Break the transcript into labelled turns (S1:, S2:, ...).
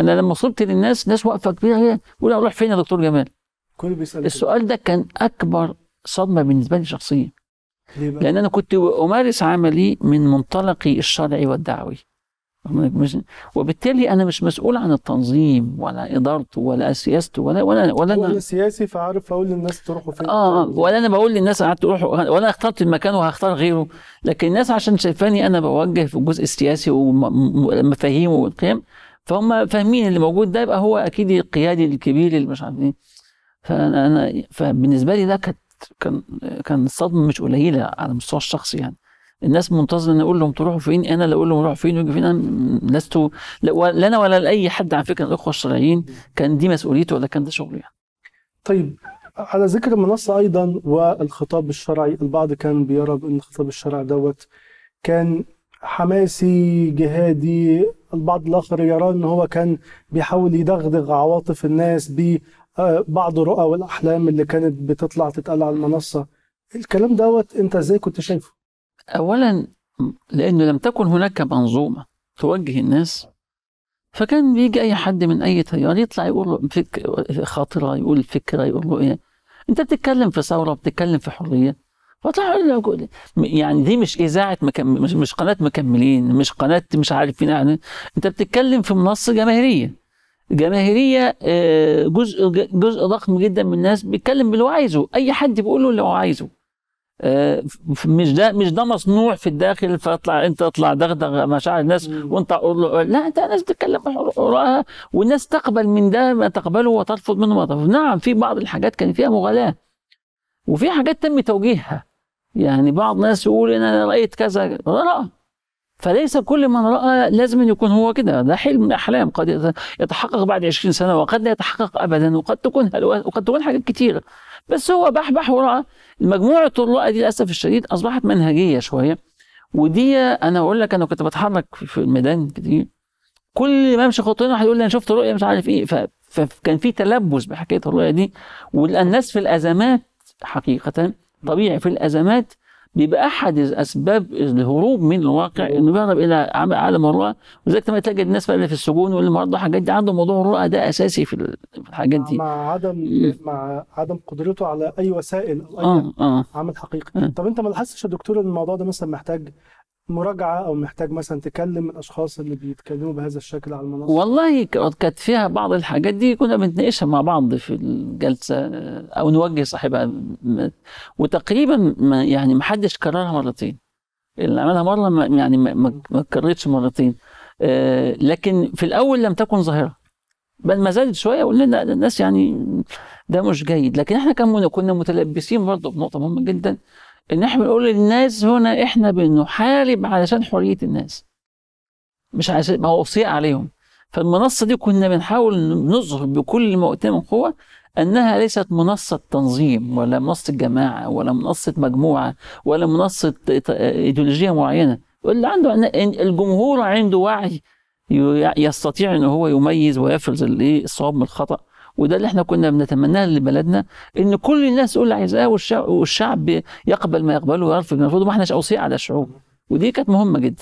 S1: انا لما وصلت للناس ناس واقفه كبيره هي بيقول اروح فين يا دكتور جمال؟ كله بيسال السؤال ده كان اكبر صدمه بالنسبه لي شخصيا ليه بقى؟ لان انا كنت امارس عملي من منطلقي الشرعي والدعوي وبالتالي انا مش مسؤول عن التنظيم ولا ادارته ولا سياسته ولا ولا ولا انا
S2: سياسي فعارف اقول للناس
S1: تروحوا فين آه،, اه ولا انا بقول للناس قعدت تروحوا ولا اخترت المكان وهختار غيره لكن الناس عشان شايفاني انا بوجه في الجزء السياسي ومفاهيمه والقيم فهم فاهمين اللي موجود ده يبقى هو اكيد القيادي الكبير اللي مش عارف ايه فانا انا فبالنسبه لي ده كانت كان كان صدمه مش قليله على المستوى الشخصي يعني الناس منتظره ان اقول لهم تروحوا فين انا لا اقول لهم روحوا فين ويجوا فين انا لست لا انا ولا لاي حد على فكره الاخوه الشرعيين كان دي مسؤوليته ولا كان ده شغله يعني.
S2: طيب على ذكر المنصه ايضا والخطاب الشرعي البعض كان بيرى بان الخطاب الشرعي دوت كان حماسي جهادي البعض الآخر يرى أن هو كان بيحاول يدغدغ عواطف الناس ببعض آه، الرؤى والأحلام اللي كانت بتطلع تتقال على المنصة الكلام دوت أنت إزاي كنت شايفه؟ أولا
S1: لأنه لم تكن هناك منظومة توجه الناس فكان بيجي أي حد من أي تيار يطلع يقول له فك... خاطرة يقول فكرة يقول له إيه أنت بتتكلم في ثورة بتتكلم في حرية يعني دي مش اذاعه مكمل مش, مش قناه مكملين مش قناه مش عارف فين يعني انت بتتكلم في منصه جماهيريه جماهيريه آه، جزء جزء ضخم جدا من الناس بيتكلم باللي هو عايزه اي حد بيقول له اللي هو عايزه آه، مش ده مش ده مصنوع في الداخل فاطلع انت اطلع دغدغ مشاعر الناس وانت قول لا انت الناس بتتكلم وراها والناس تقبل من ده ما تقبله وترفض منه ما ترفض نعم في بعض الحاجات كان فيها مغالاه وفي حاجات تم توجيهها يعني بعض الناس يقول انا رايت كذا راى فليس كل من راى لازم أن يكون هو كده ده حلم من الاحلام قد يتحقق بعد 20 سنه وقد لا يتحقق ابدا وقد تكون وقد تكون حاجات كتيره بس هو بحبح وراى مجموعه الرؤى دي للاسف الشديد اصبحت منهجيه شويه ودي انا اقول لك انا كنت بتحرك في الميدان كتير كل ما امشي خطوتين واحد يقول لي انا شفت رؤيه مش عارف ايه فكان في تلبس بحكايه الرؤيه دي والناس في الازمات حقيقة نعم. طبيعي في الأزمات بيبقى أحد أسباب الهروب من الواقع نعم. إنه بيهرب إلى عالم الرؤى ولذلك لما تجد الناس بقى اللي في السجون والمرضى حاجات دي عنده موضوع الرؤى ده أساسي في الحاجات دي
S2: مع عدم مع عدم قدرته على أي وسائل أو أي آه آه. عمل حقيقي آه. طب أنت ما لاحظتش يا دكتور إن الموضوع ده مثلا محتاج مراجعه او محتاج مثلا تكلم الاشخاص اللي بيتكلموا بهذا الشكل على المنصه؟
S1: والله كانت فيها بعض الحاجات دي كنا بنتناقشها مع بعض في الجلسه او نوجه صاحبها وتقريبا ما يعني ما حدش كررها مرتين اللي عملها مره ما يعني ما اتكررتش مرتين آه، لكن في الاول لم تكن ظاهره بل ما زادت شويه وقلنا الناس يعني ده مش جيد لكن احنا كنا متلبسين برضه بنقطه مهمه جدا ان احنا بنقول للناس هنا احنا بنحارب علشان حريه الناس مش عشان ما هو عليهم فالمنصه دي كنا بنحاول نظهر بكل ما اوتينا من قوه انها ليست منصه تنظيم ولا منصه جماعه ولا منصه مجموعه ولا منصه ايديولوجيه معينه اللي عنده الجمهور عنده وعي يستطيع ان هو يميز ويفرز الايه الصواب من الخطا وده اللي احنا كنا بنتمناه لبلدنا ان كل الناس تقول اللي عايزاه والشعب, والشعب يقبل ما يقبله ويرفض ما يرفضه ما احناش اوصياء على الشعوب ودي كانت مهمه جدا